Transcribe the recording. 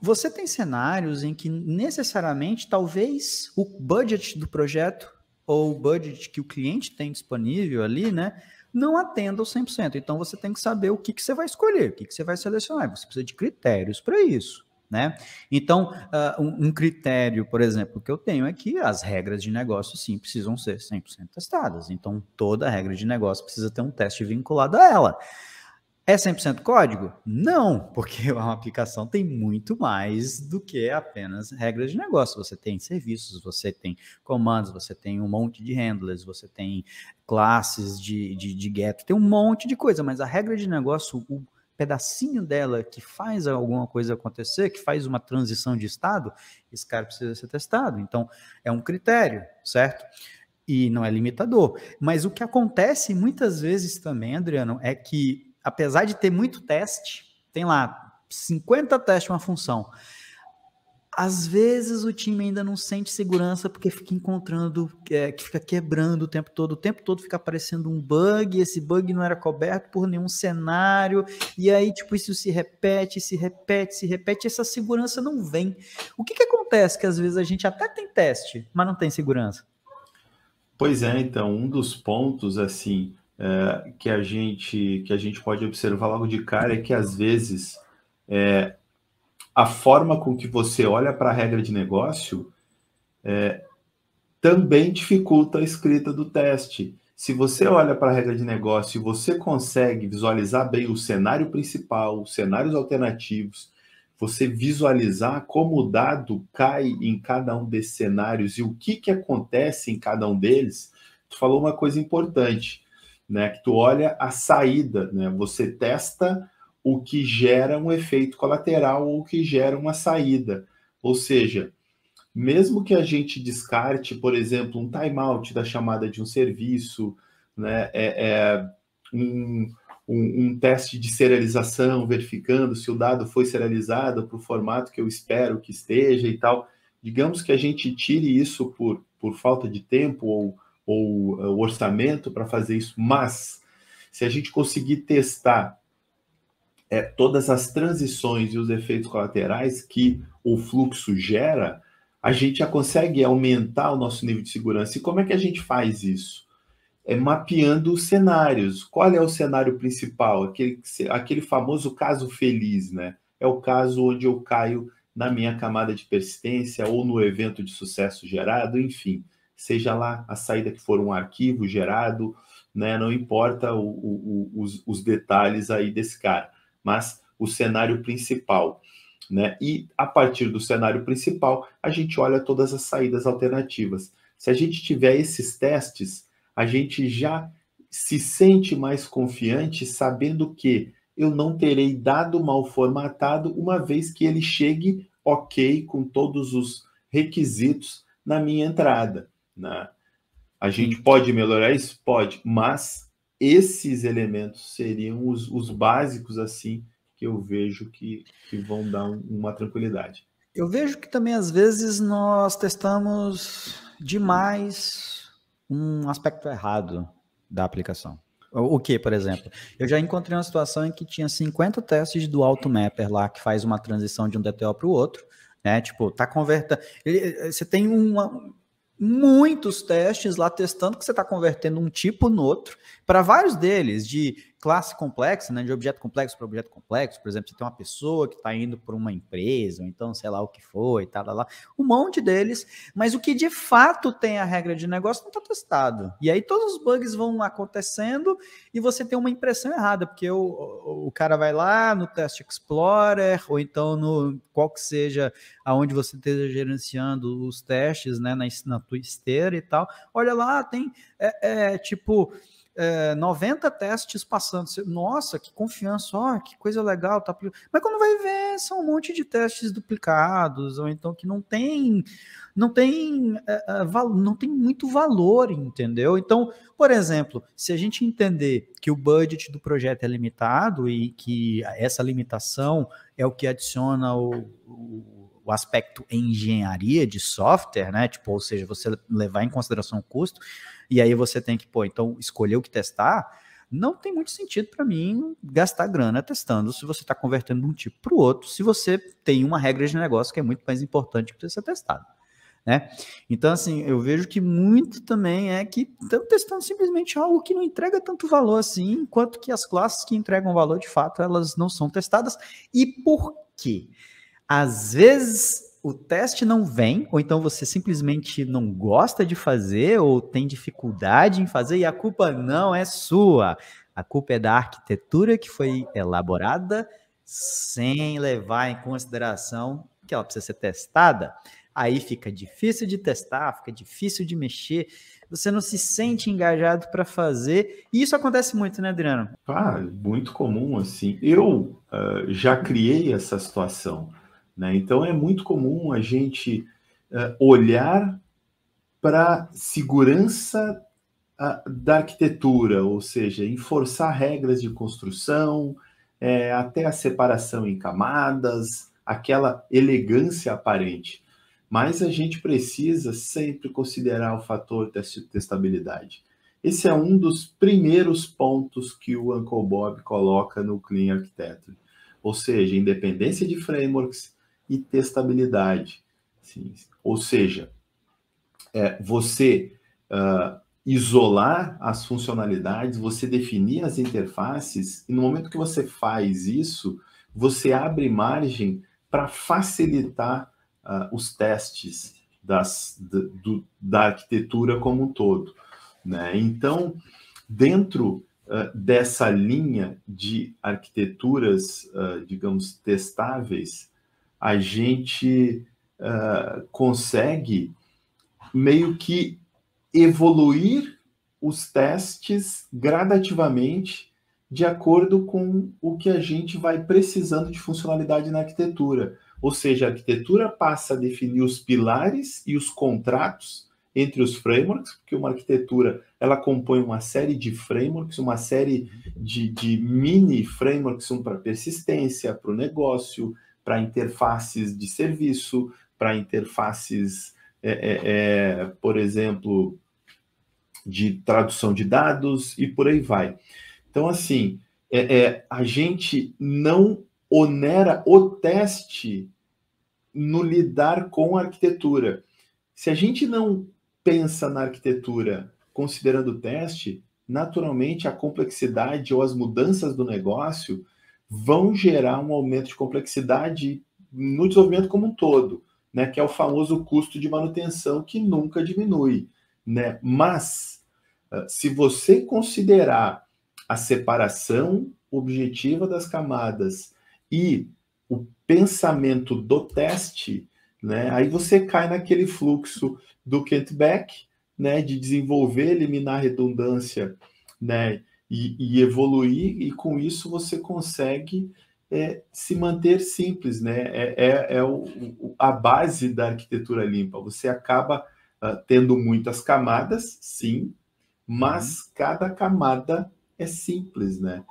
você tem cenários em que necessariamente talvez o budget do projeto ou o budget que o cliente tem disponível ali, né, não atenda ao 100%. Então você tem que saber o que, que você vai escolher, o que, que você vai selecionar. Você precisa de critérios para isso. Né? Então, uh, um, critério, por exemplo, que eu tenho é que as regras de negócio sim precisam ser 100% testadas. Então, toda regra de negócio precisa ter um teste vinculado a ela. É 100% código? Não, porque uma aplicação tem muito mais do que apenas regras de negócio. Você tem serviços, você tem comandos, você tem um monte de handlers, você tem classes de, de, de get, tem um monte de coisa, mas a regra de negócio, o pedacinho dela que faz alguma coisa acontecer, que faz uma transição de estado, esse cara precisa ser testado. Então, é um critério, certo? E não é limitador. Mas o que acontece muitas vezes também, Adriano, é que apesar de ter muito teste, tem lá 50 testes uma função. Às vezes o time ainda não sente segurança porque fica encontrando, é, que fica quebrando o tempo todo, o tempo todo fica aparecendo um bug, esse bug não era coberto por nenhum cenário, e aí, tipo, isso se repete, se repete, se repete, essa segurança não vem. O que, que acontece que às vezes a gente até tem teste, mas não tem segurança? Pois é, então, um dos pontos, assim, é, que a gente que a gente pode observar logo de cara é que às vezes é, a forma com que você olha para a regra de negócio é, também dificulta a escrita do teste. Se você olha para a regra de negócio e você consegue visualizar bem o cenário principal, os cenários alternativos, você visualizar como o dado cai em cada um desses cenários e o que, que acontece em cada um deles, tu falou uma coisa importante né? Que tu olha a saída, né? Você testa o que gera um efeito colateral ou o que gera uma saída. Ou seja, mesmo que a gente descarte, por exemplo, um timeout da chamada de um serviço, né? É, é um, um, um, teste de serialização, verificando se o dado foi serializado para o formato que eu espero que esteja e tal. Digamos que a gente tire isso por, por falta de tempo ou ou uh, orçamento para fazer isso, mas se a gente conseguir testar é, todas as transições e os efeitos colaterais que o fluxo gera, a gente já consegue aumentar o nosso nível de segurança. E como é que a gente faz isso? É mapeando os cenários. Qual é o cenário principal? Aquele, aquele famoso caso feliz, né? É o caso onde eu caio na minha camada de persistência ou no evento de sucesso gerado, enfim seja lá a saída que for um arquivo gerado, né? Não importa o, o, o, os, os detalhes aí desse cara, mas o cenário principal. Né? E a partir do cenário principal, a gente olha todas as saídas alternativas. Se a gente tiver esses testes, a gente já se sente mais confiante sabendo que eu não terei dado mal formatado uma vez que ele chegue ok com todos os requisitos na minha entrada. Né? A gente Sim. pode melhorar isso? Pode, mas esses elementos seriam os, os básicos, assim, que eu vejo que, que vão dar uma tranquilidade. Eu vejo que também, às vezes, nós testamos demais um aspecto errado da aplicação. O que, por exemplo? Eu já encontrei uma situação em que tinha 50 testes do AutoMapper lá, que faz uma transição de um DTO para o outro, né? Tipo, tá convertendo. Eh, você tem uma, muitos testes lá testando que você está convertendo um tipo no outro para vários deles de classe complexa, né, de objeto complexo para objeto complexo, por exemplo, você tem uma pessoa que está indo para uma empresa, ou então sei lá o que foi, tal, lá, lá, tá, tá. um monte deles, mas o que de fato tem a regra de negócio não está testado. E aí todos os bugs vão acontecendo e você tem uma impressão errada, porque o, o cara vai lá no Test Explorer, ou então no qual que seja aonde você esteja gerenciando os testes, né, na, na tua esteira e tal, olha lá, tem é, é tipo é, eh, 90 testes passando. Nossa, que confiança, ó, que coisa legal. Tá... Mas quando vai ver, são um monte de testes duplicados, ou então que não tem, não tem, eh, eh, não tem muito valor, entendeu? Então, por exemplo, se a gente entender que o budget do projeto é limitado e que essa limitação é o que adiciona o o aspecto engenharia de software, né? Tipo, ou seja, você levar em consideração o custo, e aí você tem que, pô, então escolher o que testar, não tem muito sentido para mim gastar grana testando se você está convertendo de um tipo para o outro, se você tem uma regra de negócio que é muito mais importante que ser testado. Né? Então, assim, eu vejo que muito também é que estão testando simplesmente algo que não entrega tanto valor assim, enquanto que as classes que entregam valor de fato elas não são testadas. E por quê? Às vezes o teste não vem, ou então você simplesmente não gosta de fazer, ou tem dificuldade em fazer, e a culpa não é sua. A culpa é da arquitetura que foi elaborada sem levar em consideração que ela precisa ser testada. Aí fica difícil de testar, fica difícil de mexer, você não se sente engajado para fazer. E isso acontece muito, né, Adriano? Ah, muito comum, assim. Eu uh, já criei essa situação. Né? Então é muito comum a gente uh, olhar para segurança uh, da arquitetura, ou seja, enforçar regras de construção, é, até a separação em camadas, aquela elegância aparente. Mas a gente precisa sempre considerar o fator testabilidade. Esse é um dos primeiros pontos que o Uncle Bob coloca no Clean Architecture. Ou seja, independência de frameworks, e testabilidade. Sim. Ou seja, é, você uh, isolar as funcionalidades, você definir as interfaces, e no momento que você faz isso, você abre margem para facilitar uh, os testes das, do, da arquitetura como um todo. Né? Então, dentro uh, dessa linha de arquiteturas, digamos, testáveis, a gente uh, consegue meio que evoluir os testes gradativamente de acordo com o que a gente vai precisando de funcionalidade na arquitetura. Ou seja, a arquitetura passa a definir os pilares e os contratos entre os frameworks, porque uma arquitetura ela compõe uma série de frameworks, uma série de, de mini frameworks, um para persistência, para o negócio, para interfaces de serviço, para interfaces, é, é, é, por exemplo, de tradução de dados e por aí vai. Então, assim, é, é, a gente não onera o teste no lidar com a arquitetura. Se a gente não pensa na arquitetura considerando o teste, naturalmente a complexidade ou as mudanças do negócio vão gerar um aumento de complexidade no desenvolvimento como um todo, né? Que é o famoso custo de manutenção que nunca diminui, né? Mas ah, se você considerar a separação objetiva das camadas e o pensamento do teste, né? Aí você cai naquele fluxo do Kent Beck, né? De desenvolver, eliminar redundância, né? e, e evoluir, e com isso você consegue é, se manter simples, né? É, é, é o, o, a base da arquitetura limpa. Você acaba uh, tendo muitas camadas, sim, mas uhum. cada camada é simples, né?